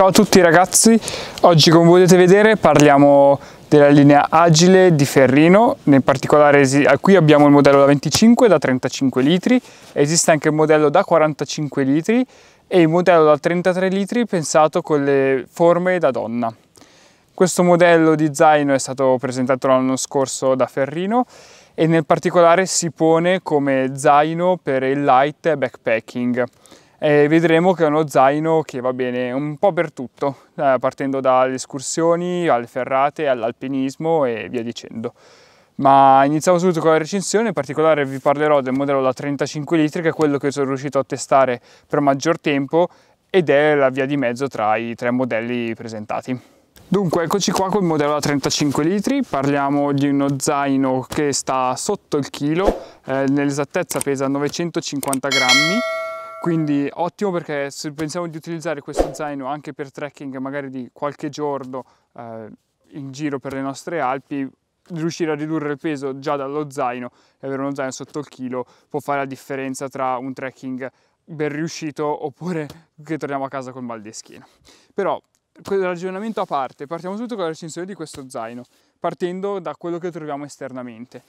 Ciao a tutti ragazzi, oggi come potete vedere parliamo della linea agile di Ferrino, in particolare qui abbiamo il modello da 25 da 35 litri, esiste anche il modello da 45 litri e il modello da 33 litri pensato con le forme da donna. Questo modello di zaino è stato presentato l'anno scorso da Ferrino e nel particolare si pone come zaino per il light backpacking e vedremo che è uno zaino che va bene un po' per tutto, eh, partendo dalle escursioni alle ferrate, all'alpinismo e via dicendo. Ma iniziamo subito con la recensione, in particolare vi parlerò del modello da 35 litri che è quello che sono riuscito a testare per maggior tempo ed è la via di mezzo tra i tre modelli presentati. Dunque eccoci qua col modello da 35 litri, parliamo di uno zaino che sta sotto il chilo, eh, nell'esattezza pesa 950 grammi quindi ottimo perché se pensiamo di utilizzare questo zaino anche per trekking magari di qualche giorno eh, in giro per le nostre Alpi riuscire a ridurre il peso già dallo zaino e avere uno zaino sotto il chilo può fare la differenza tra un trekking ben riuscito oppure che torniamo a casa col mal di schiena però ragionamento a parte partiamo subito con la recensione di questo zaino partendo da quello che troviamo esternamente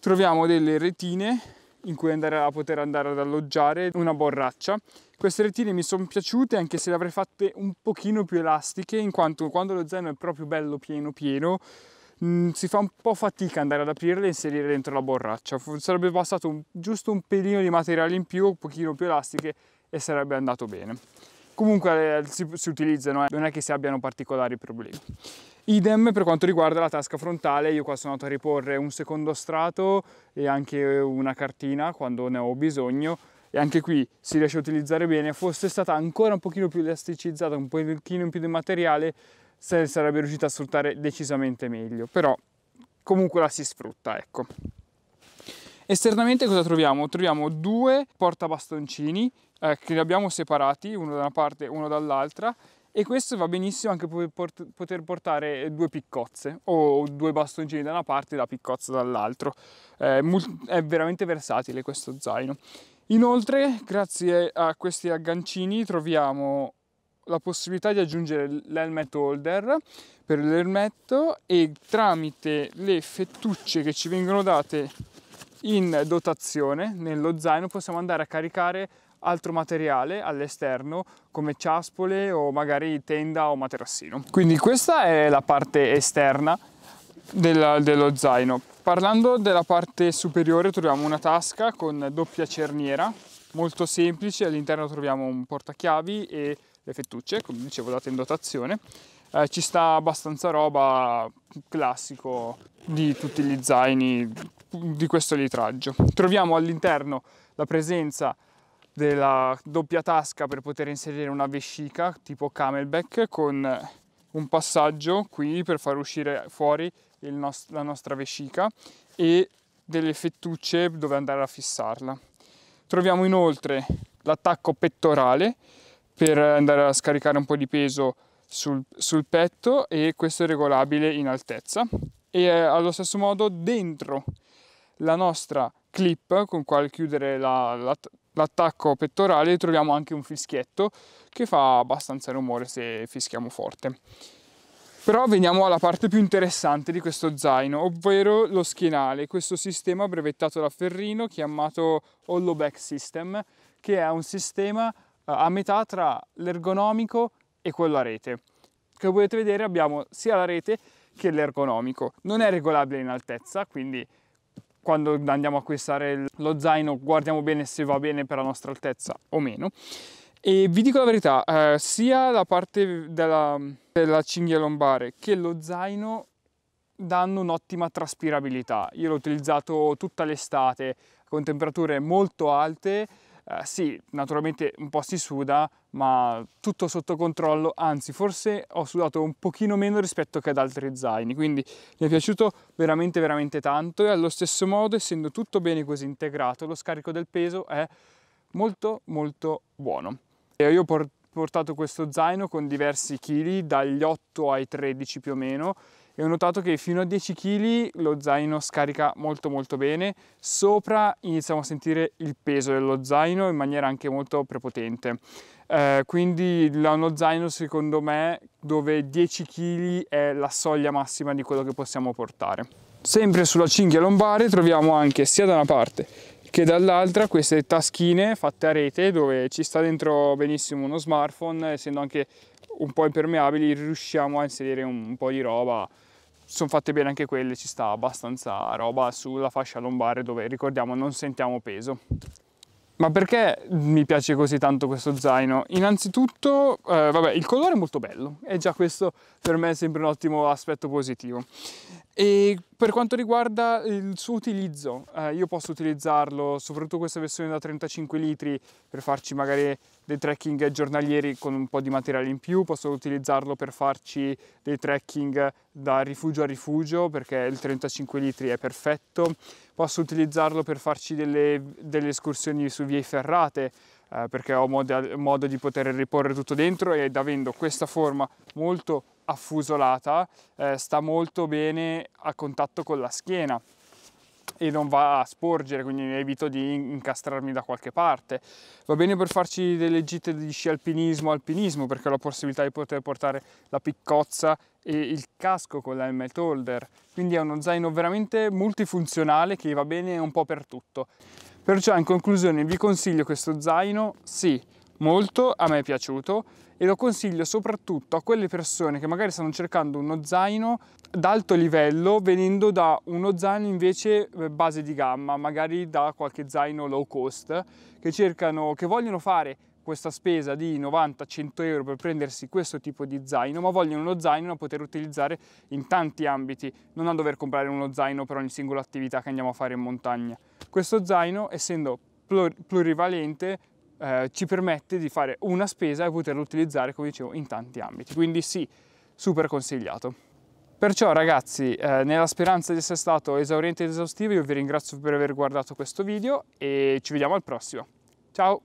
troviamo delle retine in cui andare a poter andare ad alloggiare, una borraccia. Queste retine mi sono piaciute anche se le avrei fatte un pochino più elastiche in quanto quando lo zaino è proprio bello pieno pieno mh, mm, si fa un po' fatica andare ad aprirle e inserire dentro la borraccia. Sarebbe bastato un, giusto un pelino di materiale in più, un pochino più elastiche e sarebbe andato bene comunque eh, si, si utilizzano, eh. non è che si abbiano particolari problemi. Idem per quanto riguarda la tasca frontale, io qua sono andato a riporre un secondo strato e anche una cartina quando ne ho bisogno e anche qui si riesce a utilizzare bene, fosse stata ancora un pochino più elasticizzata, un pochino più di materiale, sarebbe riuscita a sfruttare decisamente meglio, però comunque la si sfrutta, ecco. Esternamente cosa troviamo? Troviamo due portabastoncini eh, che li abbiamo separati uno da una parte e uno dall'altra e questo va benissimo anche per poter portare due piccozze o due bastoncini da una parte e la piccozza dall'altro. Eh, è veramente versatile questo zaino. Inoltre, grazie a questi aggancini, troviamo la possibilità di aggiungere l'helmet holder per l'elmetto e tramite le fettucce che ci vengono date in dotazione nello zaino possiamo andare a caricare altro materiale all'esterno come ciaspole o magari tenda o materassino. Quindi questa è la parte esterna della, dello zaino. Parlando della parte superiore troviamo una tasca con doppia cerniera, molto semplice, all'interno troviamo un portachiavi e le fettucce, come dicevo date in dotazione. Eh, ci sta abbastanza roba classico di tutti gli zaini di questo litraggio. Troviamo all'interno la presenza della doppia tasca per poter inserire una vescica tipo camelback con un passaggio qui per far uscire fuori nost- la nostra vescica e delle fettucce dove andare a fissarla. Troviamo inoltre l'attacco pettorale per andare a scaricare un po' di peso sul, sul petto e questo è regolabile in altezza e eh, allo stesso modo dentro la nostra clip con quale chiudere la, la, l'attacco pettorale troviamo anche un fischietto che fa abbastanza rumore se fischiamo forte. Però veniamo alla parte più interessante di questo zaino, ovvero lo schienale, questo sistema brevettato da Ferrino chiamato Hollow Back System, che è un sistema eh, a metà tra l'ergonomico e quello a rete. Come potete vedere abbiamo sia la rete che l'ergonomico. Non è regolabile in altezza, quindi quando andiamo a acquistare lo zaino guardiamo bene se va bene per la nostra altezza o meno e vi dico la verità eh, sia la parte della, della cinghia lombare che lo zaino danno un'ottima traspirabilità io l'ho utilizzato tutta l'estate con temperature molto alte eh, sì, naturalmente un po' si suda, ma tutto sotto controllo, anzi forse ho sudato un pochino meno rispetto che ad altri zaini, quindi mi è piaciuto veramente veramente tanto e allo stesso modo, essendo tutto bene così integrato, lo scarico del peso è molto molto buono. E io ho portato questo zaino con diversi chili, dagli 8 ai 13 più o meno, e ho notato che fino a 10 kg lo zaino scarica molto molto bene, sopra iniziamo a sentire il peso dello zaino in maniera anche molto prepotente. Eh, quindi uno zaino secondo me dove 10 kg è la soglia massima di quello che possiamo portare. Sempre sulla cinghia lombare troviamo anche sia da una parte che dall'altra queste taschine fatte a rete dove ci sta dentro benissimo uno smartphone essendo anche un po' impermeabili riusciamo a inserire un po' di roba sono fatte bene anche quelle, ci sta abbastanza roba sulla fascia lombare dove ricordiamo non sentiamo peso. Ma perché mi piace così tanto questo zaino? Innanzitutto, eh, vabbè, il colore è molto bello e già questo per me è sempre un ottimo aspetto positivo. E per quanto riguarda il suo utilizzo, eh, io posso utilizzarlo, soprattutto questa versione da 35 litri, per farci magari dei trekking giornalieri con un po' di materiale in più, posso utilizzarlo per farci dei trekking da rifugio a rifugio perché il 35 litri è perfetto, posso utilizzarlo per farci delle, delle escursioni su vie ferrate, eh, perché ho modo, modo di poter riporre tutto dentro ed avendo questa forma molto affusolata eh, sta molto bene a contatto con la schiena e non va a sporgere, quindi evito di incastrarmi da qualche parte. Va bene per farci delle gite di sci alpinismo, alpinismo, perché ho la possibilità di poter portare la piccozza e il casco con la helmet holder. Quindi è uno zaino veramente multifunzionale che va bene un po' per tutto. Perciò in conclusione vi consiglio questo zaino, sì, molto, a me è piaciuto e lo consiglio soprattutto a quelle persone che magari stanno cercando uno zaino d'alto livello venendo da uno zaino invece eh, base di gamma, magari da qualche zaino low cost che cercano, che vogliono fare questa spesa di 90-100 euro per prendersi questo tipo di zaino, ma vogliono uno zaino da poter utilizzare in tanti ambiti, non a dover comprare uno zaino per ogni singola attività che andiamo a fare in montagna. Questo zaino, essendo plurivalente, eh, ci permette di fare una spesa e poterlo utilizzare, come dicevo, in tanti ambiti. Quindi sì, super consigliato. Perciò ragazzi, eh, nella speranza di essere stato esauriente ed esaustivo, io vi ringrazio per aver guardato questo video e ci vediamo al prossimo. Ciao!